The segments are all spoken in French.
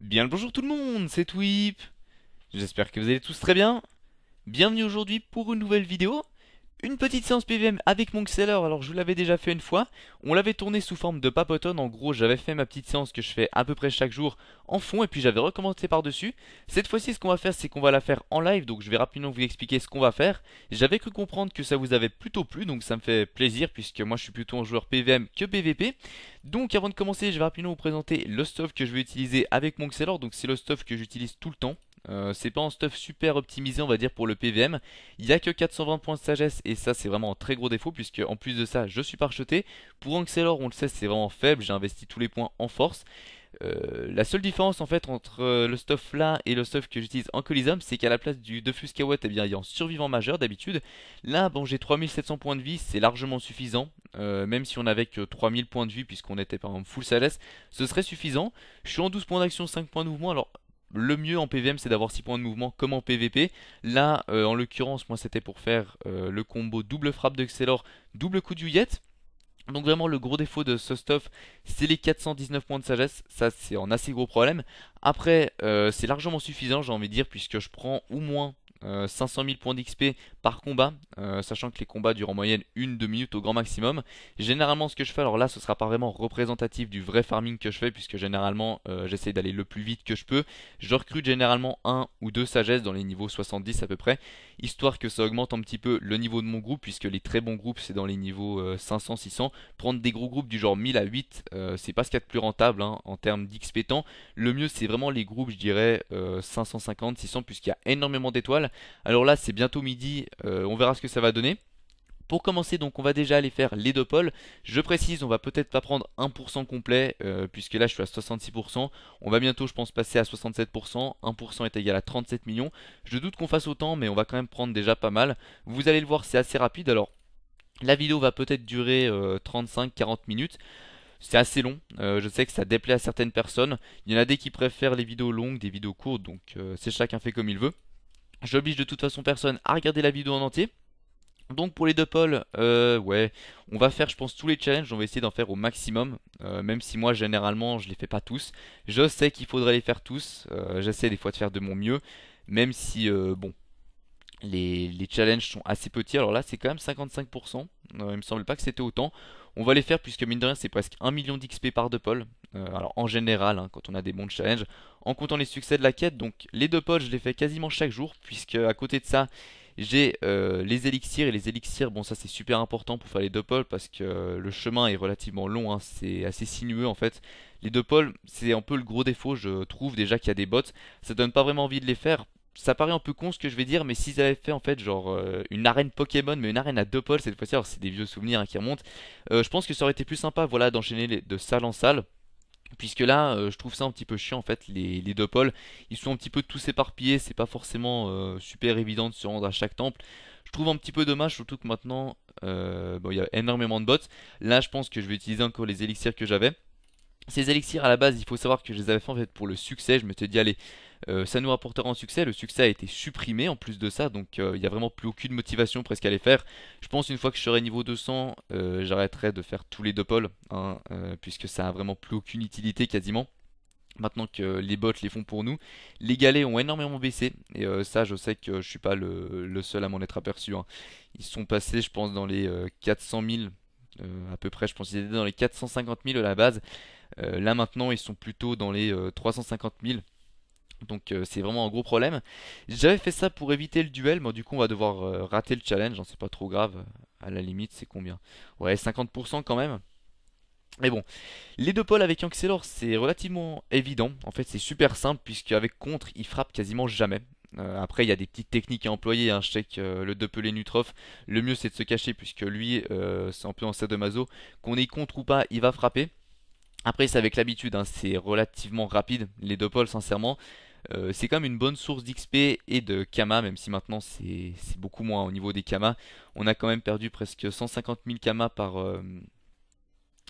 Bien le bonjour tout le monde, c'est Twip J'espère que vous allez tous très bien Bienvenue aujourd'hui pour une nouvelle vidéo une petite séance PVM avec mon alors je vous l'avais déjà fait une fois, on l'avait tourné sous forme de papoton, en gros j'avais fait ma petite séance que je fais à peu près chaque jour en fond et puis j'avais recommencé par dessus. Cette fois-ci ce qu'on va faire c'est qu'on va la faire en live, donc je vais rapidement vous expliquer ce qu'on va faire. J'avais cru comprendre que ça vous avait plutôt plu, donc ça me fait plaisir puisque moi je suis plutôt un joueur PVM que PVP. Donc avant de commencer je vais rapidement vous présenter le stuff que je vais utiliser avec mon donc c'est le stuff que j'utilise tout le temps. Euh, c'est pas un stuff super optimisé on va dire pour le PVM. Il n'y a que 420 points de sagesse et ça c'est vraiment un très gros défaut puisque en plus de ça je suis parcheté. Pour Anxelor on le sait c'est vraiment faible, j'ai investi tous les points en force. Euh, la seule différence en fait entre euh, le stuff là et le stuff que j'utilise en colisum c'est qu'à la place du Defus eh il y a un survivant majeur d'habitude là bon j'ai 3700 points de vie c'est largement suffisant même si on avait que 3000 points de vie puisqu'on était par exemple full sagesse ce serait suffisant je suis en 12 points d'action 5 points de mouvement alors le mieux en PVM c'est d'avoir 6 points de mouvement comme en PVP. Là euh, en l'occurrence moi c'était pour faire euh, le combo double frappe de double coup de Juliette. Donc vraiment le gros défaut de ce stuff c'est les 419 points de sagesse, ça c'est un assez gros problème. Après euh, c'est largement suffisant j'ai envie de dire puisque je prends au moins 500 euh, 000 points d'XP par combat, euh, sachant que les combats durent en moyenne une deux minutes au grand maximum. Généralement, ce que je fais, alors là, ce sera pas vraiment représentatif du vrai farming que je fais, puisque généralement, euh, j'essaie d'aller le plus vite que je peux. Je recrute généralement un ou deux sagesse dans les niveaux 70 à peu près, histoire que ça augmente un petit peu le niveau de mon groupe, puisque les très bons groupes, c'est dans les niveaux 500-600. Prendre des gros groupes du genre 1000 à 8, c'est pas ce qu'il y a de plus rentable hein, en termes d'XP temps. Le mieux, c'est vraiment les groupes, je dirais 550-600, puisqu'il y a énormément d'étoiles alors là, c'est bientôt midi, euh, on verra ce que ça va donner. Pour commencer, donc on va déjà aller faire les deux pôles. Je précise, on va peut-être pas prendre 1% complet, euh, puisque là je suis à 66%. On va bientôt, je pense, passer à 67%. 1% est égal à 37 millions. Je doute qu'on fasse autant, mais on va quand même prendre déjà pas mal. Vous allez le voir, c'est assez rapide. Alors, la vidéo va peut-être durer 35-40 euh, minutes. C'est assez long, je sais que ça déplaît à certaines personnes. Il y en a des qui préfèrent les vidéos longues, des vidéos courtes, donc c'est chacun fait comme il veut. J'oblige de toute façon personne à regarder la vidéo en entier. Donc pour les deux pôles, euh, ouais, on va faire je pense tous les challenges, on va essayer d'en faire au maximum, euh, même si moi généralement je les fais pas tous. Je sais qu'il faudrait les faire tous, euh, j'essaie des fois de faire de mon mieux, même si bon, les, challenges sont assez petits, alors là c'est quand même 55%, il me semble pas que c'était autant. On va les faire puisque mine de rien c'est presque 1 million d'XP par deux pôles, alors en général hein, quand on a des bons challenges, en comptant les succès de la quête. Donc les deux pods, je les fais quasiment chaque jour, puisque à côté de ça, j'ai euh, les élixirs, et les élixirs, bon ça c'est super important pour faire les deux pôles, parce que euh, le chemin est relativement long, hein. c'est assez sinueux en fait. Les deux pôles, c'est un peu le gros défaut, je trouve déjà qu'il y a des bots, ça donne pas vraiment envie de les faire. Ça paraît un peu con ce que je vais dire, mais s'ils avaient fait en fait genre euh, une arène Pokémon, mais une arène à deux pôles cette fois-ci, alors c'est des vieux souvenirs hein, qui remontent, je pense que ça aurait été plus sympa voilà d'enchaîner de salle en salle. Puisque là, euh, je trouve ça un petit peu chiant en fait, les, les deux pôles, ils sont un petit peu tous éparpillés, c'est pas forcément euh, super évident de se rendre à chaque temple. Je trouve un petit peu dommage, surtout que maintenant, euh, il y a énormément de bots. Là, je pense que je vais utiliser encore les élixirs que j'avais. Ces élixirs à la base, il faut savoir que je les avais fait en fait pour le succès, je me suis dit allez, euh, ça nous rapportera un succès. Le succès a été supprimé en plus de ça, donc euh, il n'y a vraiment plus aucune motivation presque à les faire. Je pense une fois que je serai niveau 200, euh, j'arrêterai de faire tous les deux pôles, hein, puisque ça n'a vraiment plus aucune utilité quasiment. Maintenant que les bots les font pour nous, les galets ont énormément baissé, et ça je sais que je suis pas le, seul à m'en être aperçu. Hein. Ils sont passés je pense dans les 400 000 à peu près, je pense qu'ils étaient dans les 450 000 à la base. là maintenant, ils sont plutôt dans les 350 000. Donc euh, c'est vraiment un gros problème. J'avais fait ça pour éviter le duel, mais du coup on va devoir euh, rater le challenge, c'est pas trop grave. Euh, à la limite c'est combien Ouais 50% quand même. Mais bon, les deux pôles avec Anxelor c'est relativement évident. En fait c'est super simple puisque avec contre il frappe quasiment jamais. après il y a des petites techniques à employer, hein. je sais que le Doppelé Nutrof, le mieux c'est de se cacher puisque lui c'est un peu en de mazo Qu'on est contre ou pas il va frapper. Après c'est avec l'habitude, hein. c'est relativement rapide les deux pôles sincèrement. Euh, c'est quand même une bonne source d'XP et de Kama, même si maintenant c'est beaucoup moins au niveau des Kama. On a quand même perdu presque 150 000 Kama par, euh,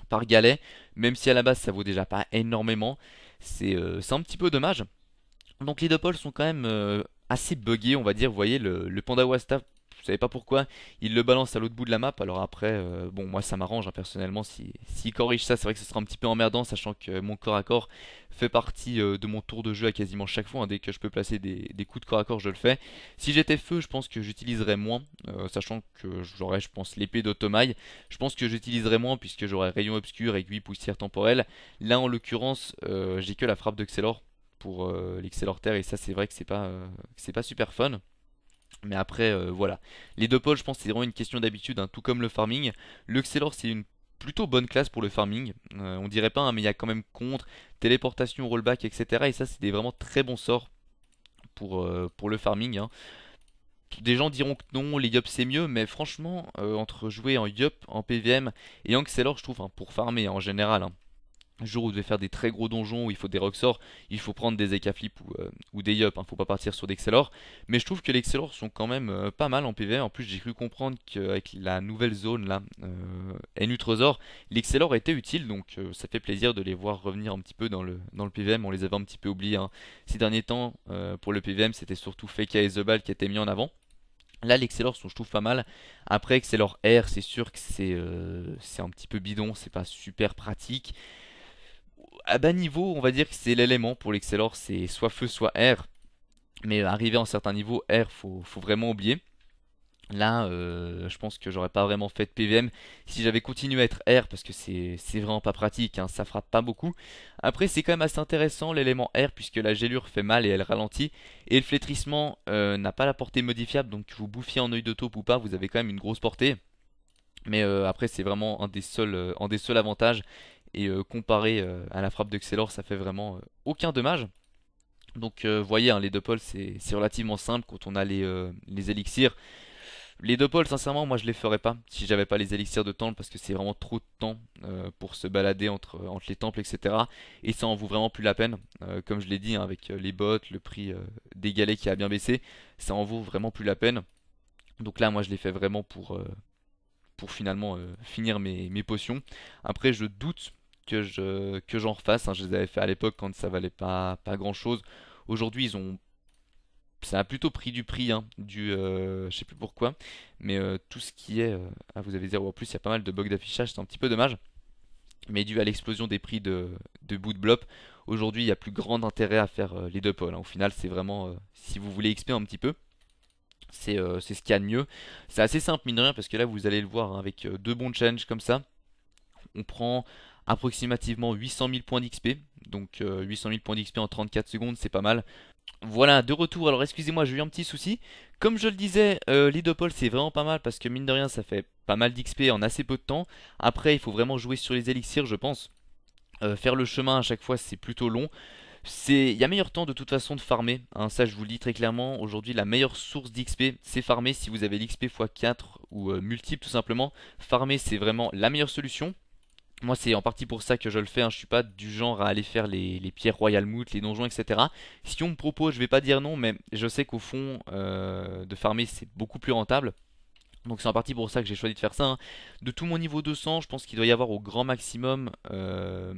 par galet, même si à la base ça vaut déjà pas énormément. C'est euh, un petit peu dommage. Donc les deux pôles sont quand même assez buggés, on va dire. Vous voyez, le, le Panda Wasta je savais pas pourquoi, il le balance à l'autre bout de la map. Alors après, euh, bon, moi ça m'arrange hein, personnellement. S'il si, corrige ça, c'est vrai que ce sera un petit peu emmerdant, sachant que mon corps à corps fait partie euh, de mon tour de jeu à quasiment chaque fois. Hein. dès que je peux placer des, coups de corps à corps, je le fais. Si j'étais feu, je pense que j'utiliserais moins, euh, sachant que j'aurais, je pense, l'épée d'Otomaï. Je pense que j'utiliserais moins puisque j'aurais rayon obscur, aiguille, poussière temporelle. Là, en l'occurrence, j'ai que la frappe de pour euh, Terre et ça c'est vrai que c'est pas c'est pas super fun. Mais après, euh, voilà. Les deux pôles, je pense, c'est vraiment une question d'habitude, hein, tout comme le farming. Le Xelor, c'est une plutôt bonne classe pour le farming. Euh, on dirait pas, hein, mais il y a quand même contre, téléportation, rollback, etc. Et ça, c'est des vraiment très bons sorts pour, euh, pour le farming. Hein. Des gens diront que non, les Yop c'est mieux, mais franchement, entre jouer en Yop, en PVM et en Xelor, je trouve, pour farmer en général, jour où vous devez faire des très gros donjons, où il faut des rocksorts, il faut prendre des Ekaflip ou, euh, des yup, il hein, ne faut pas partir sur des Mais je trouve que les excelors sont quand même euh, pas mal en PVM, en plus j'ai cru comprendre qu'avec la nouvelle zone là, euh, Nutresor, les était étaient donc euh, ça fait plaisir de les voir revenir un petit peu dans le, dans le PvM, on les avait un petit peu oubliés. Hein. Ces derniers temps, pour le PvM, c'était surtout Feka et Ball qui étaient mis en avant. Là, les sont, je trouve, pas mal. Après, Excelor R, c'est sûr que c'est un petit peu bidon, c'est pas super pratique à bas niveau, on va dire que c'est l'élément pour l'Excelor, c'est soit feu, soit air. Mais arrivé à un certain niveau, air, faut, faut vraiment oublier. Là, euh, je pense que j'aurais pas vraiment fait de PVM si j'avais continué à être air, parce que c'est vraiment pas pratique, hein, ça frappe pas beaucoup. Après, c'est quand même assez intéressant l'élément air, puisque la gélure fait mal et elle ralentit. Et le flétrissement euh, n'a pas la portée modifiable, donc vous bouffiez en œil de taupe ou pas, vous avez quand même une grosse portée. Mais euh, après, c'est vraiment un des, seuls, un des seuls avantages. Et euh, comparé euh, à la frappe de ça fait vraiment euh, aucun dommage. Donc vous voyez, hein, les deux pôles, c'est relativement simple quand on a les, les élixirs. Les deux pôles, sincèrement, moi je les ferais pas si j'avais pas les élixirs de temple parce que c'est vraiment trop de temps pour se balader entre, entre, les temples, etc. Et ça en vaut vraiment plus la peine. comme je l'ai dit, hein, avec les bottes, le prix des galets qui a bien baissé, ça en vaut vraiment plus la peine. Donc là, moi je les fais vraiment pour, pour finalement finir mes, mes, potions. Après, je doute que je que j'en refasse. Hein. Je les avais fait à l'époque quand ça valait pas, pas grand chose. Aujourd'hui, ils ont ça a plutôt pris du prix, hein, du, euh, je sais plus pourquoi, mais euh, tout ce qui est, euh, ah, vous avez 0 en plus, il y a pas mal de bugs d'affichage, c'est un petit peu dommage, mais dû à l'explosion des prix de, de de aujourd'hui il y a plus grand intérêt à faire les deux pôles, hein. au final c'est vraiment, si vous voulez XP un petit peu, c'est ce qu'il y a de mieux, c'est assez simple mine de rien, parce que là vous allez le voir avec deux bons changes comme ça, on prend approximativement 800 000 points d'XP. Donc 800 euh, 000 points d'XP en 34 secondes, c'est pas mal. Voilà, de retour. Alors excusez-moi, j'ai eu un petit souci. Comme je le disais, euh, l'idopole c'est vraiment pas mal parce que mine de rien ça fait pas mal d'XP en assez peu de temps. Après, il faut vraiment jouer sur les élixirs, je pense. Euh, faire le chemin à chaque fois c'est plutôt long. Il y a meilleur temps de toute façon de farmer, hein, ça je vous le dis très clairement, aujourd'hui la meilleure source d'XP c'est farmer si vous avez l'XP x4 ou euh, multiple tout simplement, farmer c'est vraiment la meilleure solution, moi, c'est en partie pour ça que je le fais. je hein. Je suis pas du genre à aller faire les, pierres Royal Moot, les donjons, etc. Si on me propose, je vais pas dire non, mais je sais qu'au fond, euh, de farmer, c'est beaucoup plus rentable. Donc c'est en partie pour ça que j'ai choisi de faire ça. Hein. De tout mon niveau 200, je pense qu'il doit y avoir au grand maximum euh,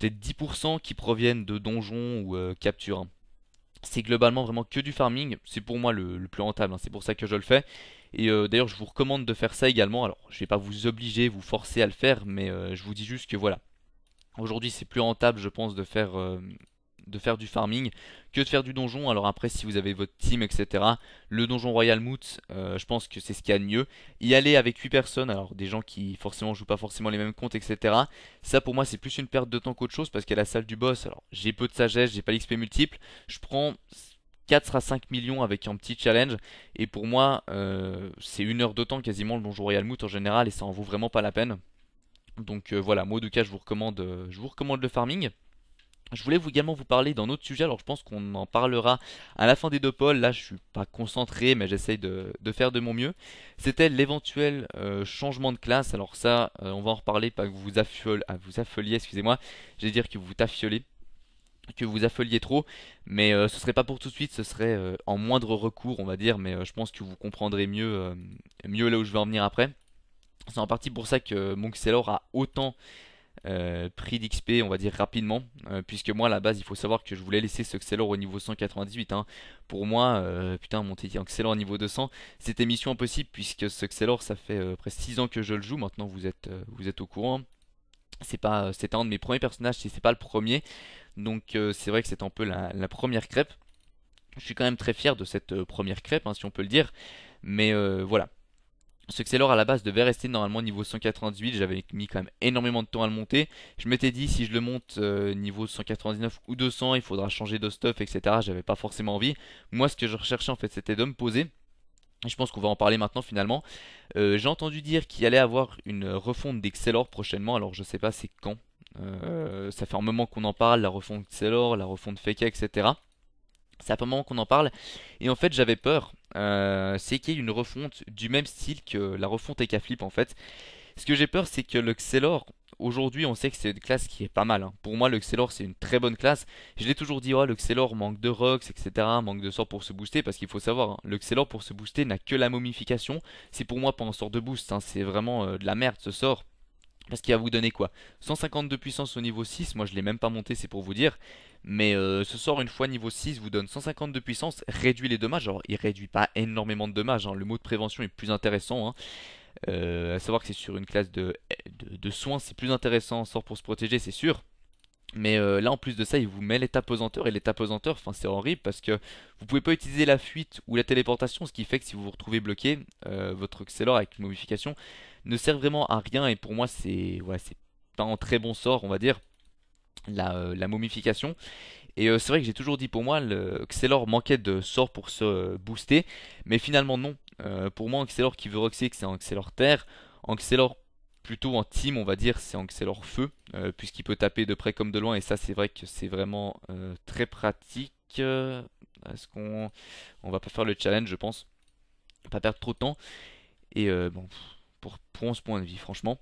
peut-être 10% qui proviennent de donjons ou euh, captures. Hein. C'est globalement vraiment que du farming. C'est pour moi le plus rentable. C'est pour ça que je le fais. Et euh, d'ailleurs, je vous recommande de faire ça également. Alors, je ne vais pas vous obliger, vous forcer à le faire, mais euh, je vous dis juste que voilà. Aujourd'hui, c'est plus rentable, je pense, de faire, euh, de faire, du farming que de faire du donjon. Alors après, si vous avez votre team, etc., le donjon Royal Moot, je pense que c'est ce qu'il y a de mieux. Y aller avec 8 personnes, alors des gens qui forcément jouent pas forcément les mêmes comptes, etc., ça pour moi, c'est plus une perte de temps qu'autre chose, parce qu'à la salle du boss, alors j'ai peu de sagesse, j'ai pas l'XP multiple, je prends 4 à 5 millions avec un petit challenge. Et pour moi, euh, c'est une heure de temps quasiment le Donjon Royal en général et ça en vaut vraiment pas la peine. Donc euh, voilà, moi en tout cas, je vous recommande, euh, je vous recommande le farming. Je voulais vous également vous parler d'un autre sujet, alors je pense qu'on en parlera à la fin des deux pôles, là je suis pas concentré mais j'essaye de, faire de mon mieux. C'était l'éventuel changement de classe, alors ça on va en reparler, pas que vous, vous affoliez, excusez-moi, j'allais dire que vous vous taffiolez, que vous affoliez trop, mais euh, ce serait pas pour tout de suite, ce serait euh, en moindre recours, on va dire, mais euh, je pense que vous comprendrez mieux, mieux là où je vais en venir après. C'est en partie pour ça que mon Xelor a autant pris d'XP, on va dire rapidement, puisque moi à la base, il faut savoir que je voulais laisser ce Xelor au niveau 198. Hein. Pour moi, putain, monter en Xelor au niveau 200, c'était mission impossible, puisque ce Xelor, ça fait presque 6 ans que je le joue, maintenant vous êtes, vous êtes au courant. C'est pas, un de mes premiers personnages, si c'est pas le premier. Donc euh, c'est vrai que c'est un peu la, première crêpe. Je suis quand même très fier de cette euh, première crêpe, hein, si on peut le dire. Mais euh, voilà. Ce xellor à la base devait rester normalement niveau 198, j'avais mis quand même énormément de temps à le monter. Je m'étais dit si je le monte niveau 199 ou 200, il faudra changer de stuff, etc. J'avais pas forcément envie. Moi ce que je recherchais en fait c'était de me poser. Je pense qu'on va en parler maintenant finalement. J'ai entendu dire qu'il allait avoir une refonte d'Excelor prochainement, alors je sais pas c'est quand euh, ça fait un moment qu'on en parle, la refonte Xelor, la refonte Feka, etc. Ça fait un moment qu'on en parle. Et en fait, j'avais peur. Euh, c'est qu'il y ait une refonte du même style que la refonte Ekaflip en fait. Ce que j'ai peur, c'est que le Xelor, aujourd'hui, on sait que c'est une classe qui est pas mal. Hein. Pour moi, le Xelor, c'est une très bonne classe. Je l'ai toujours dit, oh, le Xelor manque de rocks, etc. Manque de sorts pour se booster, parce qu'il faut savoir, hein, le Xelor pour se booster n'a que la momification. C'est pour moi pas un sort de boost, hein. c'est vraiment euh, de la merde ce sort. Parce qu'il va vous donner quoi 150 de puissance au niveau 6, moi je l'ai même pas monté, c'est pour vous dire. Mais euh, ce sort une fois niveau 6 vous donne 150 de puissance, réduit les dommages. Alors il réduit pas énormément de dommages, hein. le mot de prévention est plus intéressant. Hein. Euh, à savoir que c'est sur une classe de, soins, c'est plus intéressant, sort pour se protéger, c'est sûr. Mais euh, là, en plus de ça, il vous met l'état pesanteur. Et l'état pesanteur, enfin, c'est horrible parce que vous pouvez pas utiliser la fuite ou la téléportation, ce qui fait que si vous vous retrouvez bloqué, votre Xelor avec une modification, ne sert vraiment à rien et pour moi c'est ouais, pas un très bon sort on va dire la, euh, la momification. Et euh, c'est vrai que j'ai toujours dit pour moi le, Xelor manquait de sort pour se booster, mais finalement non. Euh, pour moi un Xelor qui veut Roxy c'est un Xelor Terre, en Xelor plutôt en team, on va dire, c'est Xelor Feu, puisqu'il peut taper de près comme de loin, et ça c'est vrai que c'est vraiment très pratique. Est-ce qu'on on va pas faire le challenge, je pense, pas perdre trop de temps. Et bon, pour, pour 11 points de vie, franchement.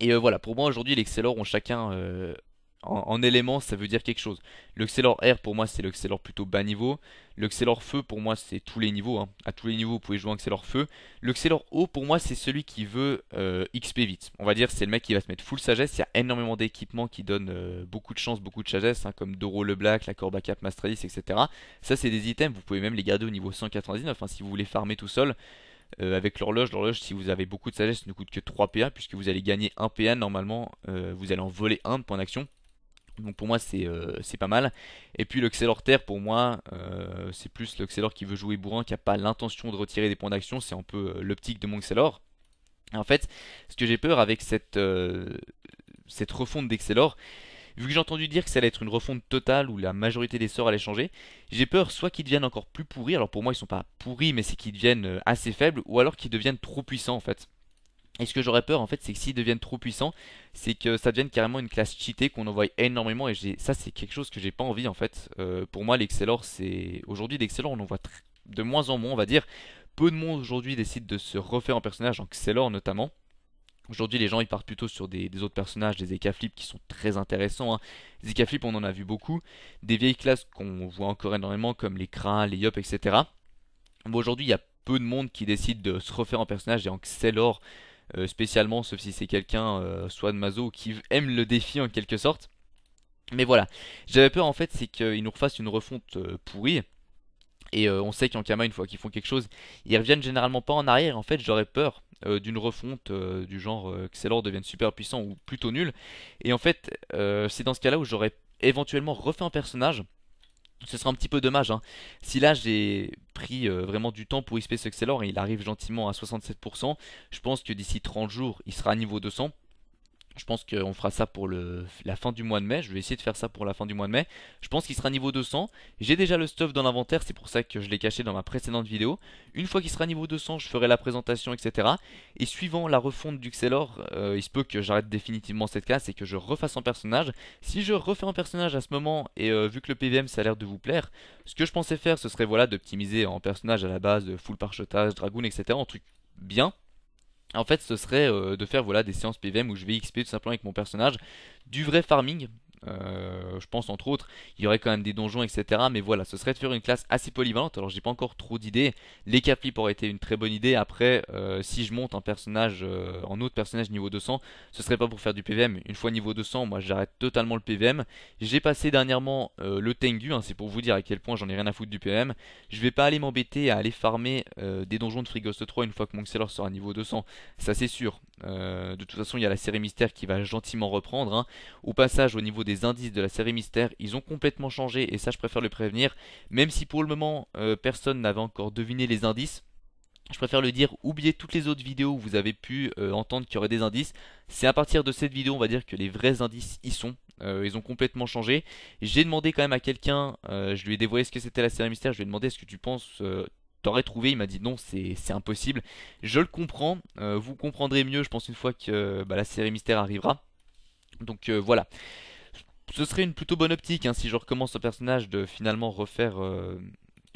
Et euh, voilà, pour moi aujourd'hui, les Xelor ont chacun euh, en, éléments, ça veut dire quelque chose. Le Air, pour moi, c'est le plutôt bas niveau. Le Feu, pour moi, c'est tous les niveaux. Hein. À tous les niveaux, vous pouvez jouer un Xelor Feu. Le Xelor Haut, pour moi, c'est celui qui veut euh, XP vite. On va dire, c'est le mec qui va se mettre full sagesse. Il y a énormément d'équipements qui donnent beaucoup de chance, beaucoup de sagesse, hein, comme Doro le Black, la Corba Cap, Mastralis, etc. Ça, c'est des items, vous pouvez même les garder au niveau 199 enfin hein, si vous voulez farmer tout seul. Euh, avec l'horloge, l'horloge, si vous avez beaucoup de sagesse, ne coûte que 3 PA, puisque vous allez gagner 1 PA normalement, euh, vous allez en voler 1 de point d'action. Donc pour moi c'est euh, pas mal. Et puis le terre pour moi c'est plus le qui veut jouer bourrin, qui n'a pas l'intention de retirer des points d'action, c'est un peu l'optique de mon Xelor. En fait, ce que j'ai peur avec cette, cette refonte d'Excelor, Vu que j'ai entendu dire que ça allait être une refonte totale où la majorité des sorts allait changer, j'ai peur soit qu'ils deviennent encore plus pourris, alors pour moi ils sont pas pourris mais c'est qu'ils deviennent euh, assez faibles, ou alors qu'ils deviennent trop puissants en fait. Et ce que j'aurais peur en fait, c'est que s'ils deviennent trop puissants, c'est que ça devienne carrément une classe cheatée qu'on envoie énormément. Et ça, c'est quelque chose que j'ai pas envie en fait. Euh, pour moi, l'Excellor, c'est aujourd'hui l'Excellor, on en voit de moins en moins, on va dire. Peu de monde aujourd'hui décide de se refaire en personnage en Xelor notamment. Aujourd'hui, les gens ils partent plutôt sur des, autres personnages, des Ekaflips qui sont très intéressants. Hein. Les on en a vu beaucoup. Des vieilles classes qu'on voit encore énormément, comme les crins les Yop, etc. Bon, aujourd'hui, il y a peu de monde qui décide de se refaire en personnage et en Xelor euh, spécialement, sauf si c'est quelqu'un, euh, soit de Mazo, qui aime le défi en quelque sorte. Mais voilà, j'avais peur en fait, c'est qu'ils nous refassent une refonte euh, pourrie. Et on sait qu'en Kama, une fois qu'ils font quelque chose, ils reviennent généralement pas en arrière. En fait, j'aurais peur euh, d'une refonte euh, du genre euh, que devienne super puissant ou plutôt nul. Et en fait, euh, c'est dans ce cas-là où j'aurais éventuellement refait un personnage. Ce sera un petit peu dommage. Hein. Si là j'ai pris vraiment du temps pour XP ce Xelor et il arrive gentiment à 67%, je pense que d'ici 30 jours il sera à niveau 200. Je pense qu'on fera ça pour la fin du mois de mai. Je vais essayer de faire ça pour la fin du mois de mai. Je pense qu'il sera niveau 200. J'ai déjà le stuff dans l'inventaire, c'est pour ça que je l'ai caché dans ma précédente vidéo. Une fois qu'il sera niveau 200, je ferai la présentation, etc. Et suivant la refonte du Xelor, euh, il se peut que j'arrête définitivement cette classe et que je refasse en personnage. Si je refais un personnage à ce moment, et euh, vu que le PVM ça a l'air de vous plaire, ce que je pensais faire, ce serait voilà d'optimiser en personnage à la base, full parchetage, dragoon, etc. Un truc bien en fait, ce serait euh, de faire voilà des séances PVM où je vais XP tout simplement avec mon personnage, du vrai farming, euh, je pense entre autres, il y aurait quand même des donjons, etc. Mais voilà, ce serait de faire une classe assez polyvalente. Alors j'ai pas encore trop d'idées. Les caplips auraient été une très bonne idée. Après, euh, si je monte un personnage, euh, en autre personnage niveau 200, ce serait pas pour faire du PVM. Une fois niveau 200, moi j'arrête totalement le PVM. J'ai passé dernièrement le Tengu, hein, c'est pour vous dire à quel point j'en ai rien à foutre du PVM. Je vais pas aller m'embêter à aller farmer des donjons de Free 3 une fois que mon Xelor sera niveau 200. Ça c'est sûr. Euh, de toute façon, il y a la série mystère qui va gentiment reprendre. Hein. Au passage, au niveau des indices de la série mystère, ils ont complètement changé et ça, je préfère le prévenir. Même si pour le moment, euh, personne n'avait encore deviné les indices. Je préfère le dire, oubliez toutes les autres vidéos où vous avez pu euh, entendre qu'il y aurait des indices. C'est à partir de cette vidéo, on va dire que les vrais indices y sont. ils ont complètement changé. J'ai demandé quand même à quelqu'un, je lui ai dévoilé ce que c'était la série mystère, je lui ai demandé ce que tu penses, t'aurais trouvé. Il m'a dit non, c'est impossible. Je le comprends. Euh, vous comprendrez mieux, je pense, une fois que bah, la série mystère arrivera. Donc euh, voilà. Ce serait une plutôt bonne optique hein, si je recommence ce personnage de finalement refaire euh,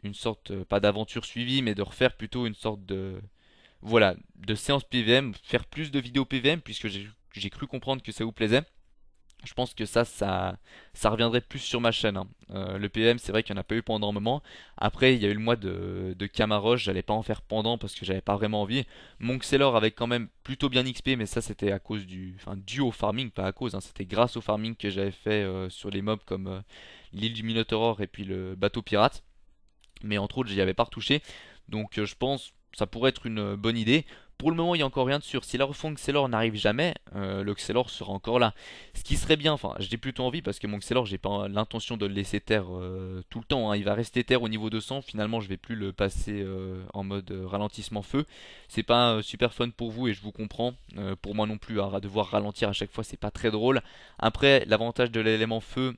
une sorte, pas d'aventure suivie, mais de refaire plutôt une sorte de. Voilà, de séance PVM, faire plus de vidéos PVM, puisque j'ai cru comprendre que ça vous plaisait. Je pense que ça, ça, ça reviendrait plus sur ma chaîne. Hein. Euh, le PM, c'est vrai qu'il n'y en a pas eu pendant un moment. Après, il y a eu le mois de, de Camaroche, j'allais pas en faire pendant parce que j'avais pas vraiment envie. Monxelor avait quand même plutôt bien XP, mais ça, c'était à cause du. Enfin, dû au farming, pas à cause, hein. c'était grâce au farming que j'avais fait euh, sur les mobs comme euh, l'île du Minotaur et puis le bateau pirate. Mais entre autres, j'y avais pas retouché. Donc, je pense ça pourrait être une bonne idée. Pour le moment, il n'y a encore rien de sûr. Si la refonte Xelor n'arrive jamais, euh, le Xelor sera encore là. Ce qui serait bien, enfin, j'ai plutôt envie parce que mon Xelor, j'ai pas l'intention de le laisser terre euh, tout le temps. Hein. Il va rester terre au niveau 200. Finalement, je vais plus le passer euh, en mode ralentissement feu. C'est pas super fun pour vous et je vous comprends. pour moi non plus, à devoir ralentir à chaque fois, c'est pas très drôle. Après, l'avantage de l'élément feu,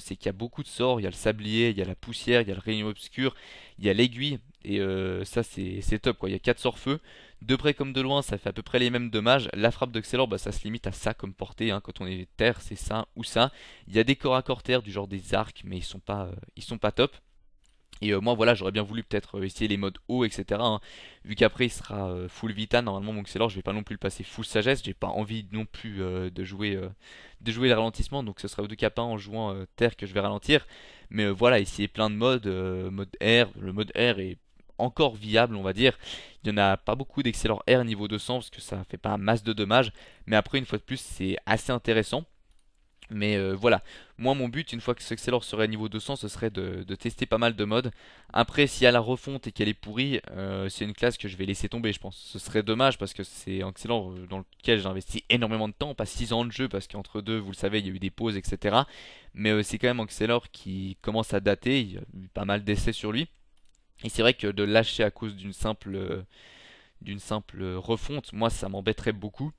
c'est qu'il y a beaucoup de sorts. Il y a le sablier, il y a la poussière, il y a le rayon obscur, il y a l'aiguille. Et ça, c'est top Il y a 4 sorts feu. De près comme de loin, ça fait à peu près les mêmes dommages. La frappe d'Oxelor, bah, ça se limite à ça comme portée. Hein. Quand on est terre, c'est ça ou ça. Il y a des corps à corps terre du genre des arcs, mais ils sont pas, euh, ils sont pas top. Et euh, moi, voilà, j'aurais bien voulu peut-être euh, essayer les modes haut, etc. Hein. Vu qu'après, il sera full vita. Normalement, mon Xelor, je vais pas non plus le passer full sagesse. J'ai pas envie non plus de, jouer, de jouer le ralentissement. Donc, ce sera au cap 1 en jouant terre que je vais ralentir. Mais voilà, essayer plein de modes. mode R. Le mode R est encore viable, on va dire. Il n'y en a pas beaucoup d'Excelor R niveau 200 parce que ça fait pas masse de dommages. Mais après, une fois de plus, c'est assez intéressant. Mais euh, voilà, moi mon but une fois que ce Excellor serait niveau 200 ce serait de, tester pas mal de modes. Après si elle la refonte et qu'elle est pourrie, euh, c'est une classe que je vais laisser tomber je pense. Ce serait dommage parce que c'est un euh, dans lequel j'ai investi énormément de temps, pas 6 ans de jeu parce qu'entre deux vous le savez il y a eu des pauses etc. Mais c'est quand même un qui commence à dater, il y a eu pas mal d'essais sur lui. Et c'est vrai que de lâcher à cause d'une simple, euh, d'une simple euh, refonte, moi ça m'embêterait beaucoup.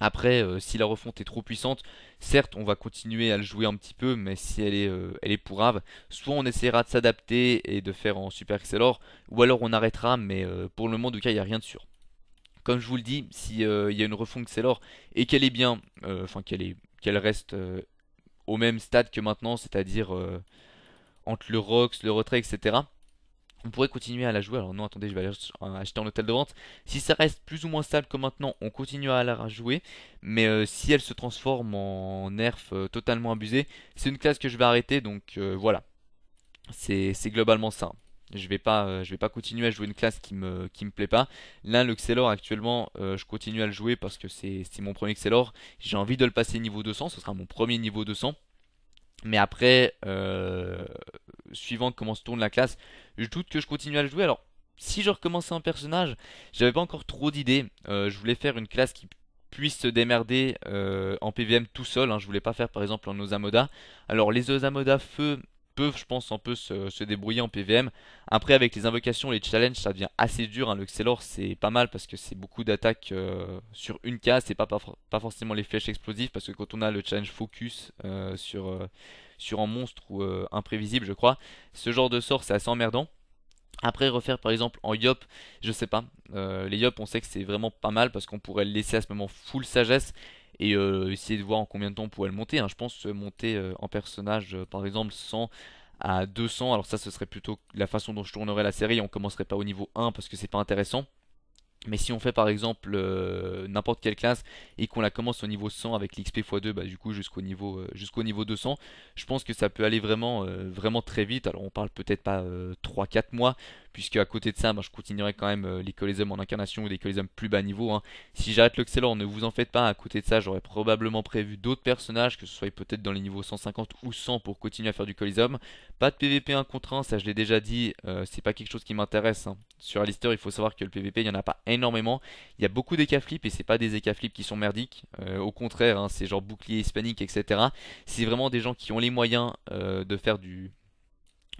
Après, euh, si la refonte est trop puissante, certes, on va continuer à le jouer un petit peu, mais si elle est, elle est pourrave, soit on essaiera de s'adapter et de faire en Super Excelor, ou alors on arrêtera, mais pour le moment, en cas, il n'y a rien de sûr. Comme je vous le dis, s'il y a une refonte Excellor et qu'elle est bien, enfin qu'elle qu'elle reste au même stade que maintenant, c'est-à-dire entre le ROX, le retrait, etc., on pourrait continuer à la jouer. Alors non, attendez, je vais aller acheter en hôtel de vente. Si ça reste plus ou moins stable que maintenant, on continue à la jouer. Mais euh, si elle se transforme en nerf euh, totalement abusé, c'est une classe que je vais arrêter. Donc euh, voilà, c'est globalement ça. Je vais pas, je vais pas continuer à jouer une classe qui me, qui me plaît pas. Là, le Xelor actuellement, je continue à le jouer parce que c'est mon premier Xelor. J'ai envie de le passer niveau 200, ce sera mon premier niveau 200. Mais après, suivant comment se tourne la classe, je doute que je continue à le jouer. Alors, si je recommençais un personnage, j'avais pas encore trop d'idées. Euh, je voulais faire une classe qui puisse se démerder euh, en PVM tout seul. Hein. Je voulais pas faire par exemple en Osamoda. Alors les Osamoda feu peuvent je pense un peu se, débrouiller en PVM. Après avec les invocations, les challenges ça devient assez dur. Hein. Le Xelor c'est pas mal parce que c'est beaucoup d'attaques euh, sur une case. et pas, pas, forcément les flèches explosives parce que quand on a le challenge focus sur sur un monstre ou euh, imprévisible, je crois. Ce genre de sort, c'est assez emmerdant. Après refaire par exemple en Yop, je sais pas. Euh, les Yop on sait que c'est vraiment pas mal parce qu'on pourrait le laisser à ce moment full sagesse et euh, essayer de voir en combien de temps on pourrait le monter. Hein. Je pense monter en personnage par exemple 100 à 200. Alors ça ce serait plutôt la façon dont je tournerais la série. On commencerait pas au niveau 1 parce que c'est pas intéressant. Mais si on fait par exemple euh, n'importe quelle classe et qu'on la commence au niveau 100 avec l'XP x2, bah, du coup jusqu'au niveau, euh, niveau 200, je pense que ça peut aller vraiment, euh, vraiment très vite. Alors on parle peut-être pas 3-4 mois, puisque à côté de ça, je continuerai quand même euh, les colisums en incarnation ou des colisums plus bas niveau. Hein. Si j'arrête le ne vous en faites pas, à côté de ça, j'aurais probablement prévu d'autres personnages, que ce soit peut-être dans les niveaux 150 ou 100 pour continuer à faire du colisum. Pas de PVP 1 contre 1, ça je l'ai déjà dit, euh, c'est pas quelque chose qui m'intéresse. Hein. Sur Alistair, il faut savoir que le PVP, il n'y en a pas énormément. Il y a beaucoup d'écaflips et c'est pas des écaflips qui sont merdiques. Euh, au contraire, hein, c'est genre bouclier hispanique, etc. C'est vraiment des gens qui ont les moyens de faire du